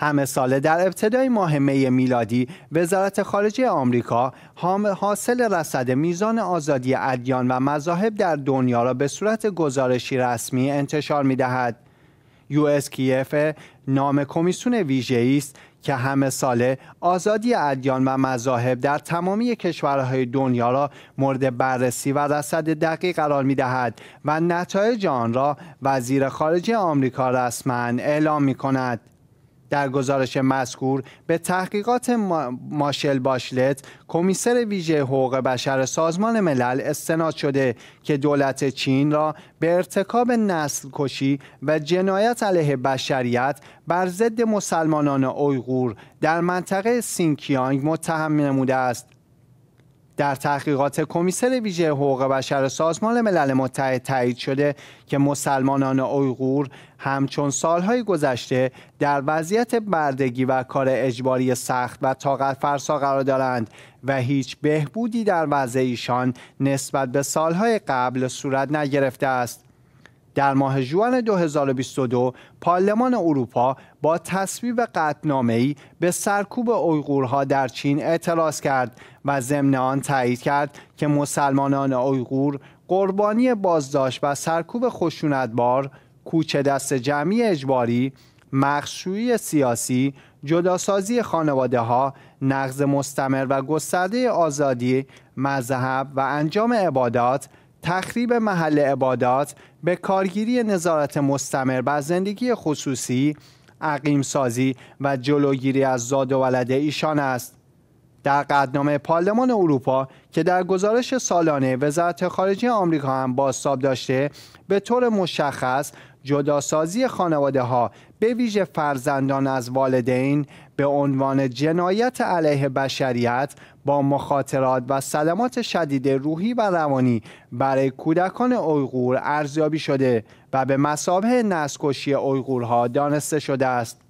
همه ساله در ابتدای ماه می میلادی وزارت خارجه آمریکا حاصل رصد میزان آزادی ادیان و مذاهب در دنیا را به صورت گزارشی رسمی انتشار می دهد. کیف نام کمیسیون ویژه است که همه ساله آزادی ادیان و مذاهب در تمامی کشورهای دنیا را مورد بررسی و رصد دقیق قرار می دهد و نتایج آن را وزیر خارجه آمریکا رسما اعلام می کند. در گزارش مذکور به تحقیقات ماشل باشلت کمیسر ویژه حقوق بشر سازمان ملل استناد شده که دولت چین را به ارتکاب نسل کشی و جنایت علیه بشریت بر ضد مسلمانان اویغور در منطقه سینکیانگ متهم نموده است در تحقیقات کمیسر ویژه حقوق بشر سازمان ملل متحد تایید شده که مسلمانان اویغور همچون سالهای گذشته در وضعیت بردگی و کار اجباری سخت و طاقت فرسا قرار دارند و هیچ بهبودی در وضع ایشان نسبت به سالهای قبل صورت نگرفته است. در ماه جوان 2022 پارلمان اروپا با تصویب قطنامه‌ای به سرکوب اویغورها در چین اعتراض کرد و ضمن آن تایید کرد که مسلمانان اویغور قربانی بازداشت و سرکوب خشونتبار، کوچه دست جمعی اجباری، مخشویی سیاسی، جداسازی خانواده ها، نقض مستمر و گسترده آزادی، مذهب و انجام عبادات، تخریب محل عبادات به کارگیری نظارت مستمر بر زندگی خصوصی عقیم سازی و جلوگیری از زاد و ولد ایشان است در قدنامه پارلمان اروپا که در گزارش سالانه وزارت خارجه آمریکا هم بازتاب داشته به طور مشخص جداسازی خانواده ها به ویژه فرزندان از والدین به عنوان جنایت علیه بشریت با مخاطرات و صدمات شدید روحی و روانی برای کودکان اویغور ارزیابی شده و به مسابه نسکشی اویغورها دانسته شده است.